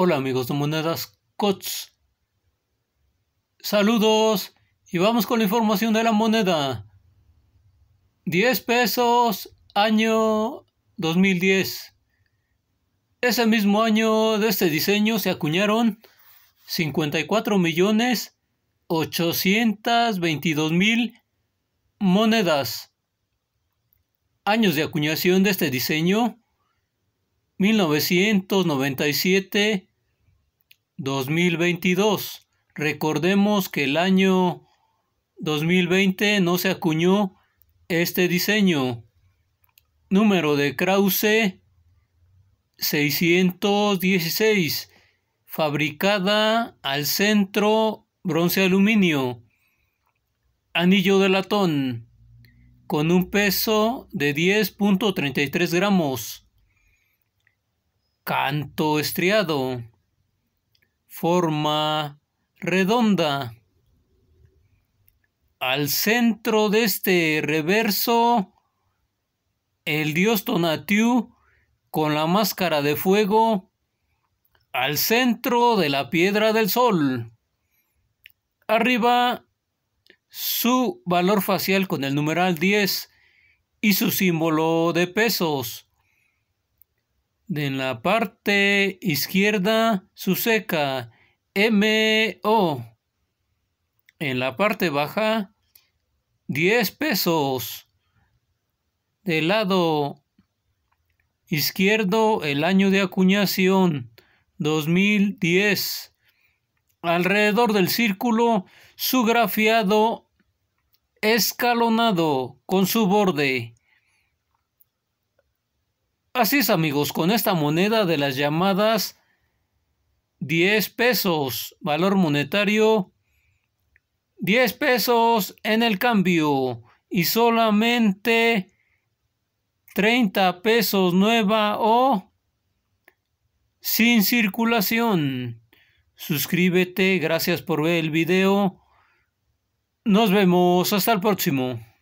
Hola amigos de Monedas COTS. Saludos y vamos con la información de la moneda. 10 pesos año 2010. Ese mismo año de este diseño se acuñaron 54.822.000 millones mil monedas. Años de acuñación de este diseño 1997 2022. Recordemos que el año 2020 no se acuñó este diseño. Número de Krause 616. Fabricada al centro bronce aluminio. Anillo de latón. Con un peso de 10.33 gramos. Canto estriado forma redonda. Al centro de este reverso, el dios Tonatiuh con la máscara de fuego al centro de la piedra del sol. Arriba su valor facial con el numeral 10 y su símbolo de pesos. De en la parte izquierda, su M MO. En la parte baja, 10 pesos. Del lado izquierdo, el año de acuñación, 2010. Alrededor del círculo, su grafiado escalonado con su borde Así es amigos, con esta moneda de las llamadas 10 pesos, valor monetario 10 pesos en el cambio y solamente 30 pesos nueva o sin circulación. Suscríbete, gracias por ver el video. Nos vemos, hasta el próximo.